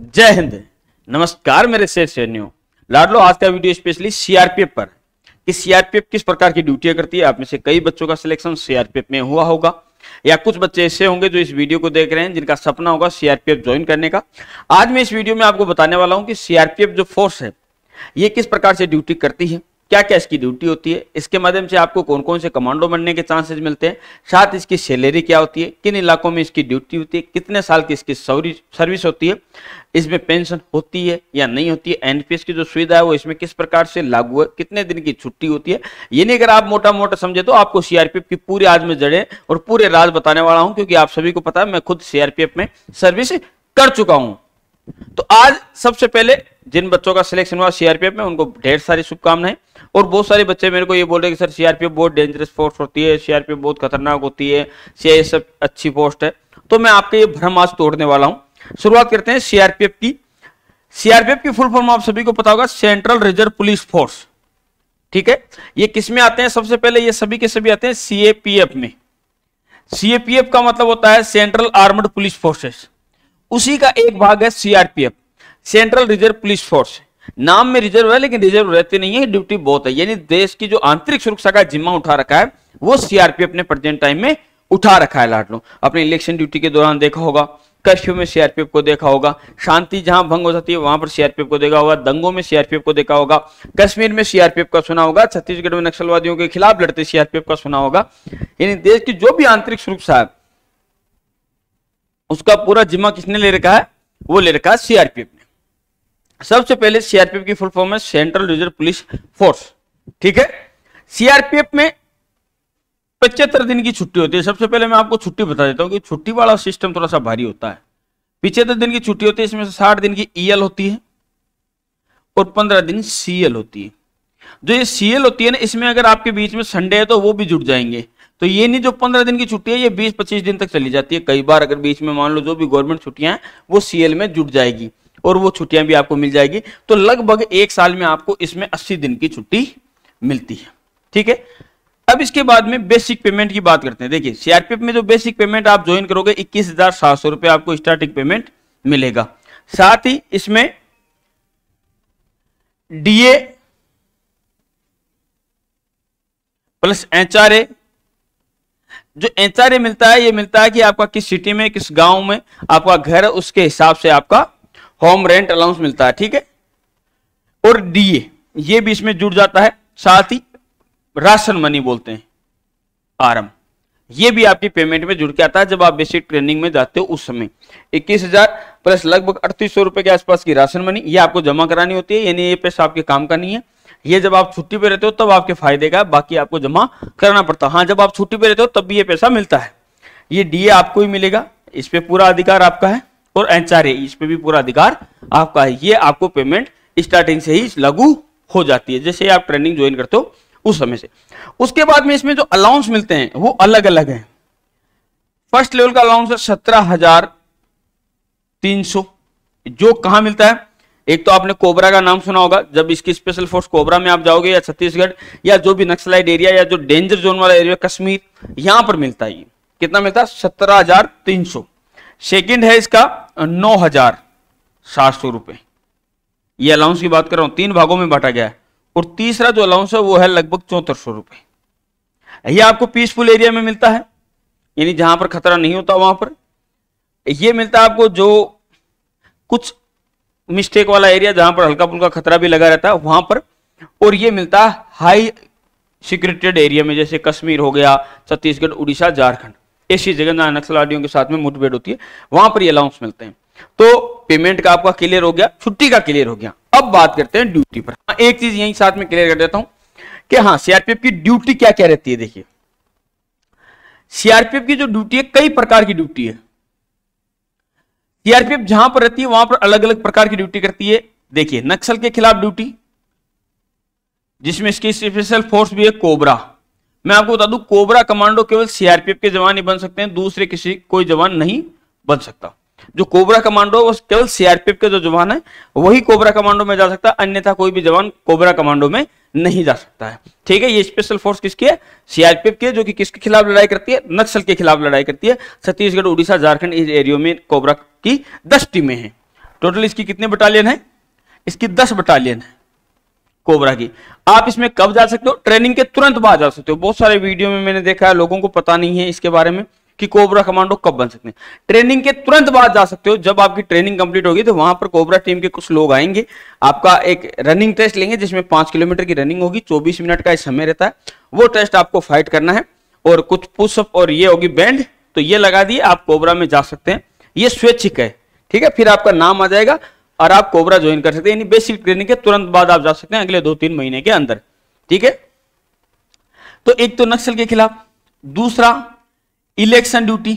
जय हिंद नमस्कार मेरे शेर सैन्यों लाडलो आज का वीडियो स्पेशली सीआरपीएफ पर कि सीआरपीएफ किस प्रकार की ड्यूटियां करती है आप में से कई बच्चों का सिलेक्शन सीआरपीएफ में हुआ होगा या कुछ बच्चे ऐसे होंगे जो इस वीडियो को देख रहे हैं जिनका सपना होगा सीआरपीएफ ज्वाइन करने का आज मैं इस वीडियो में आपको बताने वाला हूं कि सीआरपीएफ जो फोर्स है ये किस प्रकार से ड्यूटी करती है क्या क्या इसकी ड्यूटी होती है इसके माध्यम से आपको कौन कौन से कमांडो बनने के चांसेस मिलते हैं साथ इसकी सैलरी क्या होती है किन इलाकों में इसकी ड्यूटी होती है कितने साल की इसकी सर्विस होती है इसमें पेंशन होती है या नहीं होती है एनपीएस की जो सुविधा है वो इसमें किस प्रकार से लागू है कितने दिन की छुट्टी होती है ये नहीं अगर आप मोटा मोटा समझे तो आपको सीआरपीएफ की पूरी आज में जड़े और पूरे राज बताने वाला हूं क्योंकि आप सभी को पता है मैं खुद सीआरपीएफ में सर्विस कर चुका हूं तो आज सबसे पहले जिन बच्चों का सिलेक्शन हुआ सीआरपीएफ में उनको ढेर सारी शुभकामनाएं और बहुत सारे बच्चे मेरे को ये बोल रहे कि सर सीआरपीएफ बहुत डेंजरस फोर्स होती है सीआरपीएफ बहुत खतरनाक होती है सीआईएसएफ अच्छी पोस्ट है तो मैं आपके ये भ्रम आज तोड़ने वाला हूं शुरुआत करते हैं सीआरपीएफ की सीआरपीएफ की फुल फॉर्म आप सभी को पता होगा सेंट्रल रिजर्व पुलिस फोर्स ठीक है ये किसमें आते हैं सबसे पहले ये सभी के सभी आते हैं सीएपीएफ में सीएपीएफ का मतलब होता है सेंट्रल आर्मड पुलिस फोर्सेस उसी का एक भाग है CRPF central reserve police force नाम में रिजर्व है लेकिन रिजर्व रहते नहीं है ड्यूटी बहुत है यानी देश की जो आंतरिक सुरक्षा का जिम्मा उठा रखा है वो सीआरपीएफ ने प्रेजेंट टाइम में उठा रखा है लाडलो अपने इलेक्शन ड्यूटी के दौरान देखा होगा कर्फ्यू में सीआरपीएफ को देखा होगा शांति जहां भंग हो जाती है वहां पर सीआरपीएफ को देखा होगा दंगों में सीआरपीएफ को देखा होगा कश्मीर में सीआरपीएफ का सुना होगा छत्तीसगढ़ में नक्सलवादियों के खिलाफ लड़ते सीआरपीएफ का सुना होगा यानी देश की जो भी आंतरिक सुरक्षा है उसका पूरा जिम्मा किसने ले रखा है वो ले रखा है सीआरपीएफ ने सबसे पहले सीआरपीएफ की फुल फॉर्म है सेंट्रल रिजर्व पुलिस फोर्स ठीक है सीआरपीएफ में पचहत्तर दिन की छुट्टी होती है सबसे पहले मैं आपको छुट्टी बता देता हूँ कि छुट्टी वाला सिस्टम थोड़ा सा भारी होता है पिछहत्तर दिन की छुट्टी होती है इसमें साठ दिन की ईएल e होती है और पंद्रह दिन सीएल होती है जो ये सीएल होती है ना इसमें अगर आपके बीच में संडे है तो वो भी जुट जाएंगे तो ये नहीं जो पंद्रह दिन की छुट्टी है ये बीस पच्चीस दिन तक चली जाती है कई बार अगर बीच में मान लो जो भी गवर्नमेंट छुट्टियां हैं वो सीएल में जुट जाएगी और वो छुट्टियां भी आपको मिल जाएगी तो लगभग एक साल में आपको इसमें अस्सी दिन की छुट्टी मिलती है ठीक है अब इसके बाद में बेसिक पेमेंट की बात करते हैं देखिए सीआरपीएफ में जो बेसिक पेमेंट आप ज्वाइन करोगे इक्कीस हजार सात सौ रुपए आपको स्टार्टिंग पेमेंट मिलेगा साथ ही इसमें डीए प्लस एचआरए जो एनसीआर मिलता है ये मिलता है कि आपका किस सिटी में किस गांव में आपका घर है उसके हिसाब से आपका होम रेंट अलाउंस मिलता है ठीक है और डीए ये भी इसमें जुड़ जाता है साथ ही राशन मनी बोलते हैं आरम ये भी आपकी पेमेंट में जुड़ के आता है जब आप बेसिक ट्रेनिंग में जाते हो उस समय इक्कीस हजार प्लस लगभग अड़तीस सौ रुपए के आसपास की राशन मनी ये आपको जमा करानी होती है यानी ये पैसा आपके काम का नहीं है ये जब आप छुट्टी पे रहते हो तब आपके फायदे का बाकी आपको जमा करना पड़ता हाँ जब आप छुट्टी पे रहते हो तब भी ये पैसा मिलता है ये डीए आपको ही मिलेगा इस पे पूरा अधिकार आपका है और आर इस पे भी पूरा अधिकार आपका है ये आपको पेमेंट स्टार्टिंग से ही लागू हो जाती है जैसे आप ट्रेनिंग ज्वाइन करते हो उस समय से उसके बाद में इसमें जो अलाउंस मिलते हैं वो अलग अलग है फर्स्ट लेवल का अलाउंस है सत्रह हजार तीन सौ जो कहा मिलता है एक तो आपने कोबरा का नाम सुना होगा जब इसकी स्पेशल फोर्स कोबरा में आप जाओगे या छत्तीसगढ़ या जो भी नक्सलाइट एरिया या जो डेंजर जोन वाला एरिया कश्मीर यहां पर मिलता है कितना मिलता है सत्रह हजार तीन सौ सेकेंड है इसका नौ हजार सात सौ रुपए ये अलाउंस की बात कर रहा हूं तीन भागों में बांटा गया है और तीसरा जो अलाउंस है वो है लगभग चौहत्तर सौ रुपए यह आपको पीसफुल एरिया में मिलता है यानी जहां पर खतरा नहीं होता वहां पर यह मिलता है आपको जो कुछ मिस्टेक वाला एरिया जहां पर हल्का फुल्का खतरा भी लगा रहता है वहां पर और ये मिलता है हाई सिक्योरिटेड एरिया में जैसे कश्मीर हो गया छत्तीसगढ़ उड़ीसा झारखंड ऐसी जगह जहां नक्सलवादियों के साथ में मुठभेड़ होती है वहां पर ये अलाउंस मिलते हैं तो पेमेंट का आपका क्लियर हो गया छुट्टी का क्लियर हो गया अब बात करते हैं ड्यूटी पर हाँ, एक चीज यही साथ में क्लियर कर देता हूं कि हाँ सीआरपीएफ की ड्यूटी क्या क्या रहती है देखिए सीआरपीएफ की जो ड्यूटी है कई प्रकार की ड्यूटी है सीआरपीएफ जहां पर रहती है वहां पर अलग अलग प्रकार की ड्यूटी करती है देखिए नक्सल के खिलाफ ड्यूटी जिसमें इसकी स्पेशल फोर्स भी है कोबरा मैं आपको बता दू कोबरा कमांडो केवल सीआरपीएफ के जवान ही बन सकते हैं दूसरे किसी कोई जवान नहीं बन सकता जो कोबरा कमांडो वो केवल सीआरपीएफ के जो जवान है वही कोबरा कमांडो में जा सकता है अन्यथा कोई भी जवान कोबरा कमांडो में नहीं जा सकता है ठीक है ये स्पेशल फोर्स किसकी है सीआरपीएफ की है जो कि किसके खिलाफ लड़ाई करती है नक्सल के खिलाफ लड़ाई करती है छत्तीसगढ़ उड़ीसा झारखंड इस एरियो में कोबरा की दस टीमें हैं टोटल इसकी कितने बटालियन है इसकी दस बटालियन है कोबरा की आप इसमें कब जा सकते हो ट्रेनिंग के तुरंत बाद जा सकते हो बहुत सारे वीडियो में मैंने देखा है लोगों को पता नहीं है इसके बारे में कि कोबरा कमांडो कब बन सकते हैं ट्रेनिंग के तुरंत बाद जा सकते हो जब आपकी ट्रेनिंग कंप्लीट होगी तो वहां पर कोबरा टीम के कुछ लोग आएंगे आपका एक रनिंग टेस्ट लेंगे जिसमें पांच किलोमीटर की रनिंग होगी चौबीस मिनट का समय रहता है वो टेस्ट आपको फाइट करना है और कुछ पुशअप और ये होगी बैंड तो ये लगा दिए आप कोबरा में जा सकते हैं ये स्वैच्छिक है ठीक है फिर आपका नाम आ जाएगा और आप कोबरा ज्वाइन कर सकते हैं यानी बेसिक ट्रेनिंग के तुरंत बाद आप जा सकते हैं अगले दो तीन महीने के अंदर ठीक है तो एक तो नक्सल के खिलाफ दूसरा इलेक्शन ड्यूटी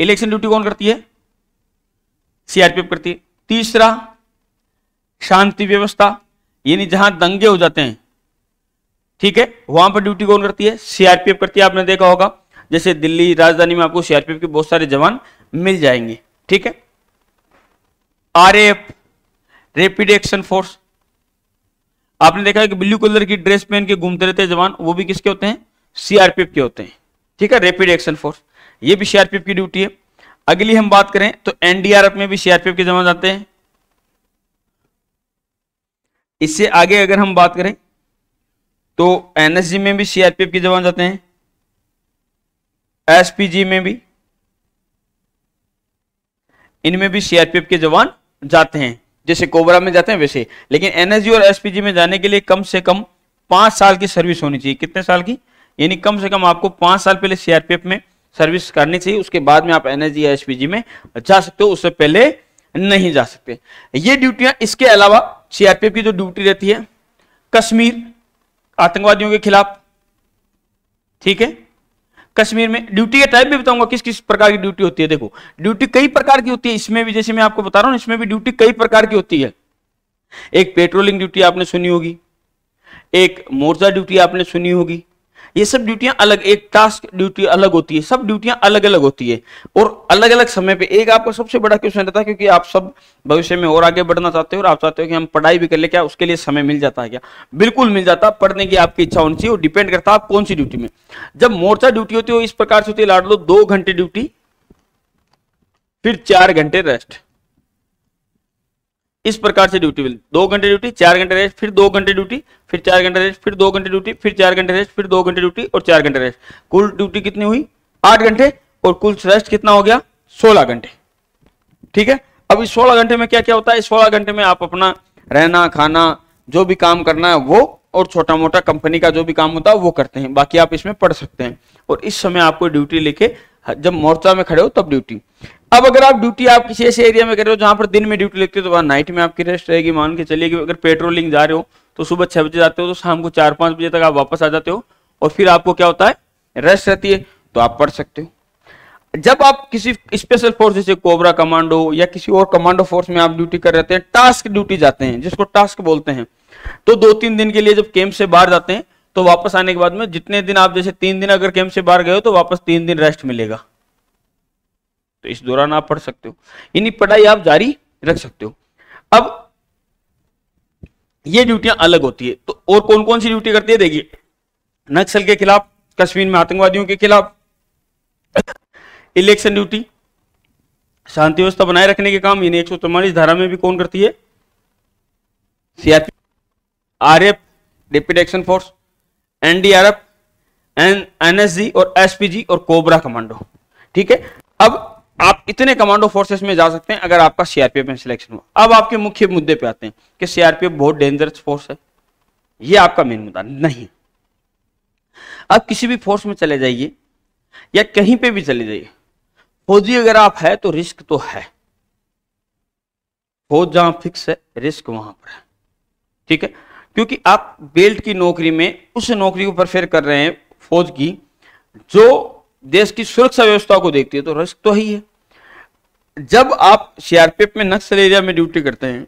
इलेक्शन ड्यूटी कौन करती है सीआरपीएफ करती है तीसरा शांति व्यवस्था यानी जहां दंगे हो जाते हैं ठीक है वहां पर ड्यूटी कौन करती है सीआरपीएफ करती है आपने देखा होगा जैसे दिल्ली राजधानी में आपको सीआरपीएफ के बहुत सारे जवान मिल जाएंगे ठीक है एफ रेपिड एक्शन फोर्स आपने देखा है कि ब्लू कलर की ड्रेस पहन के घूमते रहते हैं जवान वो भी किसके होते हैं सीआरपीएफ के होते हैं ठीक है रेपिड एक्शन फोर्स ये भी सीआरपीएफ की ड्यूटी है अगली हम बात करें तो एनडीआरएफ में भी सीआरपीएफ के जमा जाते हैं इससे आगे अगर हम बात करें तो एनएसजी में भी सीआरपीएफ के जवान जाते हैं एसपीजी में भी इनमें भी सीआरपीएफ के जवान जाते हैं जैसे कोबरा में जाते हैं वैसे लेकिन एनएसजी और एसपीजी में जाने के लिए कम से कम पांच साल की सर्विस होनी चाहिए कितने साल की यानी कम से कम आपको पांच साल पहले सीआरपीएफ में सर्विस करनी चाहिए उसके बाद में आप एनएसजी या एसपीजी में जा सकते हो उससे पहले नहीं जा सकते ये ड्यूटियां इसके अलावा सीआरपीएफ की जो ड्यूटी रहती है कश्मीर आतंकवादियों के खिलाफ ठीक है कश्मीर में ड्यूटी के टाइप भी बताऊंगा किस किस प्रकार की ड्यूटी होती है देखो ड्यूटी कई प्रकार की होती है इसमें भी जैसे मैं आपको बता रहा हूं इसमें भी ड्यूटी कई प्रकार की होती है एक पेट्रोलिंग ड्यूटी आपने सुनी होगी एक मोर्चा ड्यूटी आपने सुनी होगी ये सब ड्यूटियां अलग एक टास्क ड्यूटी अलग होती है सब ड्यूटियां अलग अलग होती है और अलग अलग समय पे एक आपका सबसे बड़ा क्वेश्चन रहता है क्योंकि आप सब भविष्य में और आगे बढ़ना चाहते हो और आप चाहते हो कि हम पढ़ाई भी कर ले क्या उसके लिए समय मिल जाता है क्या बिल्कुल मिल जाता है पढ़ने की आपकी इच्छा होनी चाहिए और डिपेंड करता है आप कौन सी ड्यूटी में जब मोर्चा ड्यूटी होती है इस प्रकार से होती है लाड लो दो घंटे ड्यूटी फिर चार घंटे रेस्ट इस प्रकार से ड्यूटी मिलती दो घंटे ड्यूटी चार घंटे रेस्ट फिर दो घंटे ड्यूटी फिर चार घंटे रेस्ट फिर दो घंटे ड्यूटी फिर चार घंटे रेस्ट फिर दो घंटे ड्यूटी और चार घंटे रेस्ट कुल ड्यूटी कितनी हुई आठ घंटे और कुल रेस्ट कितना हो गया सोलह घंटे ठीक है अब इस सोलह घंटे में क्या क्या होता है इस सोलह घंटे में आप अपना रहना खाना जो भी काम करना है वो और छोटा मोटा कंपनी का जो भी काम होता है वो करते हैं बाकी आप इसमें पढ़ सकते हैं और इस समय आपको ड्यूटी लेके जब मोर्चा में खड़े हो तब ड्यूटी अब अगर आप ड्यूटी आप किसी ऐसे एरिया में कर रहे हो जहां पर दिन में ड्यूटी लगती है तो वहां नाइट में आपकी रेस्ट रहेगी मान के चलिए कि अगर पेट्रोलिंग जा रहे हो तो सुबह छह बजे जाते हो तो शाम को चार पांच बजे तक आप वापस आ जाते हो और फिर आपको क्या होता है रेस्ट रहती है तो आप पढ़ सकते हो जब आप किसी स्पेशल फोर्स जैसे कोबरा कमांडो या किसी और कमांडो फोर्स में आप ड्यूटी कर रहते हैं टास्क ड्यूटी जाते हैं जिसको टास्क बोलते हैं तो दो तीन दिन के लिए जब कैंप से बाहर जाते हैं तो वापस आने के बाद में जितने दिन आप जैसे तीन दिन अगर कैंप से बाहर गए हो तो वापस तीन दिन रेस्ट मिलेगा तो इस दौरान आप पढ़ सकते हो इन्हीं पढ़ाई आप जारी रख सकते हो अब ये ड्यूटियां अलग होती है तो और कौन कौन सी ड्यूटी करती है देखिए नक्सल के खिलाफ कश्मीर में आतंकवादियों के खिलाफ इलेक्शन ड्यूटी शांति व्यवस्था बनाए रखने के काम इन्हें एक धारा में भी कौन करती है CRP RF deputy action force NDRF N NSG और एसपीजी और कोबरा कमांडो ठीक है अब आप इतने कमांडो फोर्सेस में जा सकते हैं अगर आपका सीआरपीएफ में सिलेक्शन हो अब आपके मुख्य मुद्दे पे आते हैं कि सीआरपीएफ बहुत डेंजरस फोर्स है ये आपका मेन मुद्दा नहीं आप किसी भी फोर्स में चले जाइए या कहीं पे भी चले जाइए फौजी अगर आप है तो रिस्क तो है फौज जहां फिक्स है रिस्क वहां पर है ठीक है क्योंकि आप बेल्ट की नौकरी में उस नौकरी को परफेयर कर रहे हैं फौज की जो देश की सुरक्षा व्यवस्था को देखती है तो रिस्क तो ही है जब आप सीआरपीएफ में नक्सल एरिया में ड्यूटी करते हैं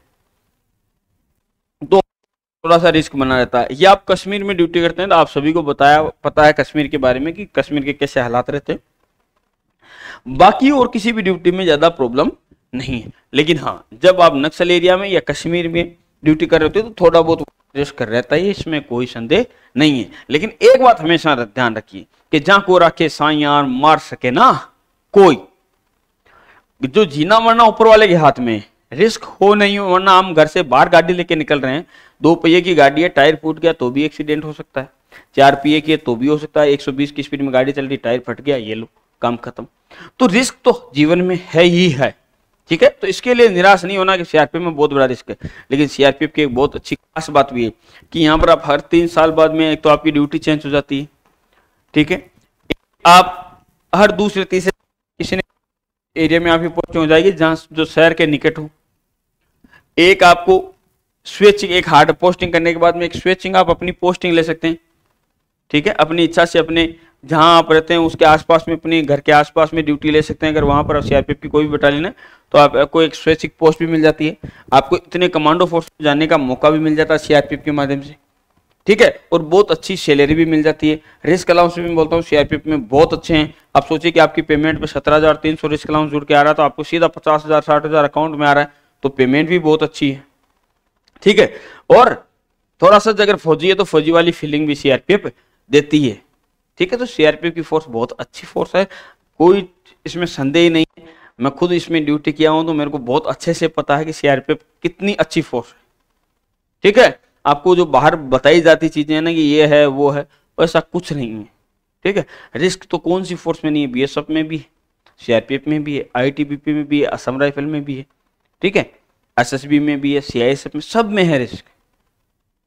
तो थोड़ा सा रिस्क बना रहता है या आप कश्मीर में ड्यूटी करते हैं तो आप सभी को बताया पता है कश्मीर के बारे में कि कश्मीर के कैसे हालात रहते हैं बाकी और किसी भी ड्यूटी में ज़्यादा प्रॉब्लम नहीं है लेकिन हाँ जब आप नक्सल एरिया में या कश्मीर में ड्यूटी कर रहे होते हैं तो थोड़ा बहुत रिस्क रहता है इसमें कोई संदेह नहीं है लेकिन एक बात हमेशा ध्यान रखिए कि जहां को रखे साइया मार सके ना कोई जो जीना मरना ऊपर वाले के हाथ में रिस्क हो नहीं हो वरना हम घर से बाहर गाड़ी लेके निकल रहे हैं दो पहिए की गाड़ी है टायर फूट गया तो भी एक्सीडेंट हो सकता है चार पहिए की है तो भी हो सकता है 120 की स्पीड में गाड़ी चल रही टायर फट गया ये लो काम खत्म तो रिस्क तो जीवन में है ही है ठीक है तो इसके लिए निराश नहीं होना कि सीआरपीएफ में बहुत बड़ा रिस्क है लेकिन सीआरपीएफ की एक बहुत अच्छी खास बात भी है कि यहाँ पर आप हर तीन साल बाद में एक तो आपकी ड्यूटी चेंज हो जाती है ठीक है आप हर दूसरे तीसरे किसी एरिया में आपकी पोस्टिंग हो जाएगी जहाँ जो शहर के निकट हो एक आपको स्वेचिंग एक हार्ड पोस्टिंग करने के बाद में एक स्वेचिंग आप अपनी पोस्टिंग ले सकते हैं ठीक है अपनी इच्छा से अपने जहां आप रहते हैं उसके आसपास में अपने घर के आसपास में ड्यूटी ले सकते हैं अगर वहां पर आप सीआरपीएफ की कोई भी बटालियन है तो आपको एक स्वैच्छिक पोस्ट भी मिल जाती है आपको इतने कमांडो फोर्स जाने का मौका भी मिल जाता है सीआरपीएफ के माध्यम से ठीक है और बहुत अच्छी सैलरी भी मिल जाती है रिस्क अलाउंस भी मैं बोलता हूँ सीआरपीएफ में बहुत अच्छे हैं आप सोचिए कि आपकी पेमेंट में सत्रह हज़ार तीन सौ रिस्क अलाउंस जुड़ के आ रहा है तो आपको सीधा पचास हज़ार साठ हज़ार अकाउंट में आ रहा है तो पेमेंट भी बहुत अच्छी है ठीक है और थोड़ा सा अगर फौजी है तो फौजी वाली फीलिंग भी सीआरपीएफ देती है ठीक है तो सीआरपीएफ की फोर्स बहुत अच्छी फोर्स है कोई इसमें संदेह ही नहीं है मैं खुद इसमें ड्यूटी किया हूं तो मेरे को बहुत अच्छे से पता है कि सीआरपीएफ कितनी अच्छी फोर्स है ठीक है आपको जो बाहर बताई जाती चीजें ना कि ये है वो है वैसा तो कुछ नहीं है ठीक है रिस्क तो कौन सी फोर्स में नहीं है बीएसएफ में भी है सीआरपीएफ में भी है आईटीबीपी में भी है असम राइफल में भी है ठीक है एसएसबी में भी है सीआईएसएफ में सब में है रिस्क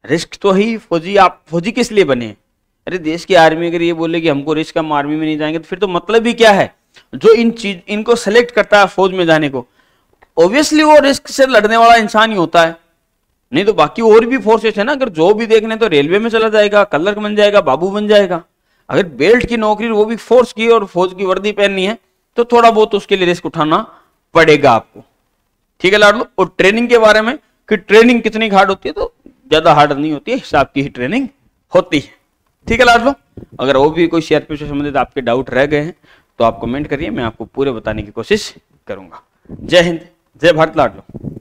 रिस्क तो ही फौजी आप फौजी किस लिए बने अरे देश की आर्मी अगर ये बोले कि हमको रिस्क हम आर्मी में नहीं जाएंगे तो फिर तो मतलब ही क्या है जो इन चीज इनको सेलेक्ट करता है फौज में जाने को ऑब्वियसली वो रिस्क से लड़ने वाला इंसान ही होता है नहीं तो बाकी और भी फोर्सेस है ना अगर जो भी देखने तो रेलवे में चला जाएगा कलर बन जाएगा बाबू बन जाएगा अगर बेल्ट की नौकरी वो भी फोर्स की और फौज की वर्दी पहननी है तो थोड़ा बहुत उसके लिए रिस्क उठाना पड़ेगा आपको ठीक है लाडलो और ट्रेनिंग के बारे में कि ट्रेनिंग कितनी हार्ड होती है तो ज्यादा हार्ड नहीं होती है हिसाब की ही ट्रेनिंग होती है ठीक है लाडलो अगर वो भी कोई सीआरपीएफ से संबंधित आपके डाउट रह गए हैं तो आप कमेंट करिए मैं आपको पूरे बताने की कोशिश करूंगा जय हिंद जय भारत लाडलो